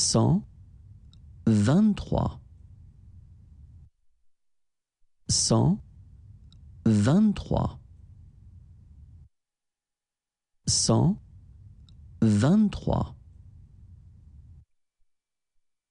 cent vingt-trois cent vingt-trois cent vingt-trois